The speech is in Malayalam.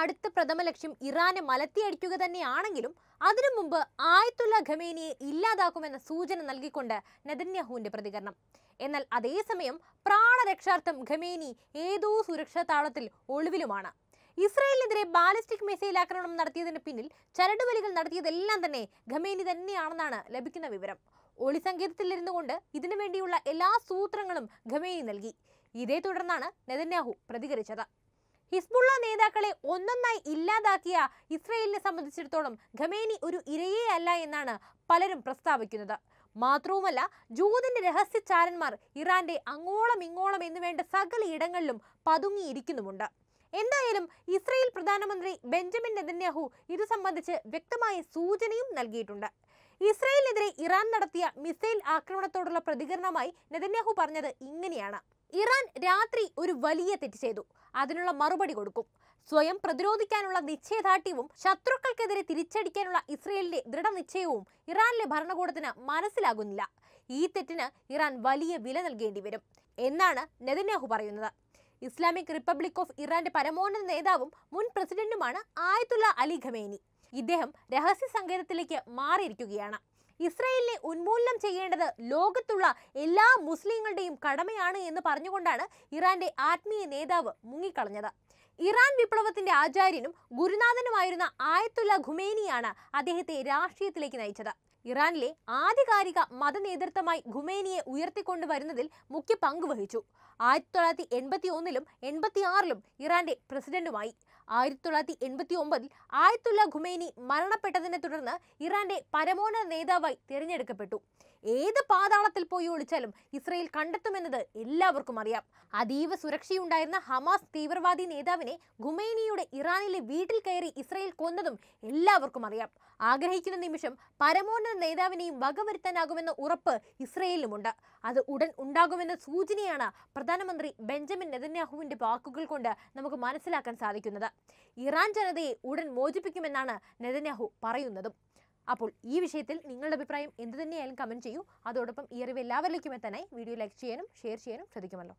അടുത്ത പ്രഥമ ലക്ഷ്യം ഇറാനെ മലത്തിയടിക്കുക തന്നെയാണെങ്കിലും അതിനു മുമ്പ് ആയത്തുള്ള ഖമേനിയെ ഇല്ലാതാക്കുമെന്ന സൂചന നൽകിക്കൊണ്ട് നെതന്യാഹുവിന്റെ പ്രതികരണം എന്നാൽ അതേസമയം പ്രാണരക്ഷാർത്ഥം ഖമേനി ഏതോ സുരക്ഷാ താളത്തിൽ ഒളിവിലുമാണ് ഇസ്രയേലിനെതിരെ ബാലിസ്റ്റിക് മിസൈൽ ആക്രമണം നടത്തിയതിന് പിന്നിൽ ചരടുവലികൾ നടത്തിയതെല്ലാം തന്നെ ഖമേനി തന്നെയാണെന്നാണ് ലഭിക്കുന്ന വിവരം ഒളി സംഗീതത്തിലിരുന്നു കൊണ്ട് ഇതിനു വേണ്ടിയുള്ള എല്ലാ സൂത്രങ്ങളും ഖമേനി നൽകി ഇതേ തുടർന്നാണ് നെതന്യാഹു പ്രതികരിച്ചത് ഹിസ്ബുള്ള നേതാക്കളെ ഒന്നൊന്നായി ഇല്ലാതാക്കിയ ഇസ്രയേലിനെ സംബന്ധിച്ചിടത്തോളം ഖമേനി ഒരു ഇരയേ അല്ല എന്നാണ് പലരും പ്രസ്താവിക്കുന്നത് മാത്രവുമല്ല ജൂതിന്റെ രഹസ്യചാരന്മാർ ഇറാന്റെ അങ്ങോളം ഇങ്ങോളം എന്ന് വേണ്ട സകല ഇടങ്ങളിലും പതുങ്ങിയിരിക്കുന്നുമുണ്ട് എന്തായാലും ഇസ്രയേൽ പ്രധാനമന്ത്രി ബെഞ്ചമിൻ നെതന്യാഹു ഇത് സംബന്ധിച്ച് വ്യക്തമായ സൂചനയും നൽകിയിട്ടുണ്ട് ഇസ്രയേലിനെതിരെ ഇറാൻ നടത്തിയ മിസൈൽ ആക്രമണത്തോടുള്ള പ്രതികരണമായി നെതന്യാഹു പറഞ്ഞത് ഇങ്ങനെയാണ് ഇറാൻ രാത്രി ഒരു വലിയ തെറ്റ് ചെയ്തു അതിനുള്ള മറുപടി കൊടുക്കും സ്വയം പ്രതിരോധിക്കാനുള്ള നിശ്ചയദാർഢ്യവും ശത്രുക്കൾക്കെതിരെ തിരിച്ചടിക്കാനുള്ള ഇസ്രയേലിന്റെ ദൃഢനിശ്ചയവും ഇറാനിലെ ഭരണകൂടത്തിന് മനസ്സിലാകുന്നില്ല ഈ തെറ്റിന് ഇറാൻ വലിയ വില നൽകേണ്ടി വരും എന്നാണ് നെതന്യാഹു പറയുന്നത് ഇസ്ലാമിക് റിപ്പബ്ലിക് ഓഫ് ഇറാന്റെ പരമോന്നത നേതാവും മുൻ പ്രസിഡന്റുമാണ് ആയത്തുള്ള അലി ഖമേനി ഇദ്ദേഹം രഹസ്യ സങ്കേതത്തിലേക്ക് മാറിയിരിക്കുകയാണ് ഇസ്രയേലിനെ ഉന്മൂലനം ചെയ്യേണ്ടത് ലോകത്തുള്ള എല്ലാ മുസ്ലിങ്ങളുടെയും കടമയാണ് എന്ന് പറഞ്ഞുകൊണ്ടാണ് ഇറാന്റെ ആത്മീയ നേതാവ് മുങ്ങിക്കളഞ്ഞത് ഇറാൻ വിപ്ലവത്തിന്റെ ആചാര്യനും ഗുരുനാഥനുമായിരുന്ന ആയത്തുള്ള ഖുമേനിയാണ് അദ്ദേഹത്തെ രാഷ്ട്രീയത്തിലേക്ക് നയിച്ചത് ഇറാനിലെ ആധികാരിക മതനേതൃത്വമായി ഖുമേനിയെ ഉയർത്തിക്കൊണ്ടുവരുന്നതിൽ മുഖ്യ പങ്ക് വഹിച്ചു ആയിരത്തി തൊള്ളായിരത്തി എൺപത്തി ഒന്നിലും എൺപത്തി ആറിലും ഇറാന്റെ പ്രസിഡന്റുമായി ആയിരത്തി തൊള്ളായിരത്തി എൺപത്തി ഒമ്പതിൽ ആയത്തുള്ള ഖുമൈനി മരണപ്പെട്ടതിനെ തുടർന്ന് ഇറാന്റെ പരമോന്നത നേതാവായി തിരഞ്ഞെടുക്കപ്പെട്ടു ഏത് പാതാളത്തിൽ പോയി ഒളിച്ചാലും ഇസ്രയേൽ കണ്ടെത്തുമെന്നത് എല്ലാവർക്കും അറിയാം അതീവ സുരക്ഷയുണ്ടായിരുന്ന ഹമാസ് തീവ്രവാദി നേതാവിനെ ഖുമൈനിയുടെ ഇറാനിലെ വീട്ടിൽ കയറി ഇസ്രയേൽ കൊന്നതും എല്ലാവർക്കും അറിയാം ആഗ്രഹിക്കുന്ന നിമിഷം പരമോന്നത നേതാവിനെയും വകവരുത്താനാകുമെന്ന ഉറപ്പ് ഇസ്രയേലിലുമുണ്ട് അത് ഉടൻ ഉണ്ടാകുമെന്ന സൂചനയാണ് പ്രധാനമന്ത്രി ബെഞ്ചമിൻ നെതന്യാഹുവിന്റെ വാക്കുകൾ കൊണ്ട് നമുക്ക് മനസ്സിലാക്കാൻ സാധിക്കുന്നത് ഇറാൻ ജനതയെ ഉടൻ മോചിപ്പിക്കുമെന്നാണ് നെതന്യാഹു പറയുന്നതും അപ്പോൾ ഈ വിഷയത്തിൽ നിങ്ങളുടെ അഭിപ്രായം എന്ത് തന്നെയായാലും കമൻറ്റ് ചെയ്യൂ അതോടൊപ്പം ഈ അറിവ് എല്ലാവരിലേക്കും എത്താനായി വീഡിയോ ലൈക്ക് ചെയ്യാനും ഷെയർ ചെയ്യാനും ശ്രദ്ധിക്കുമല്ലോ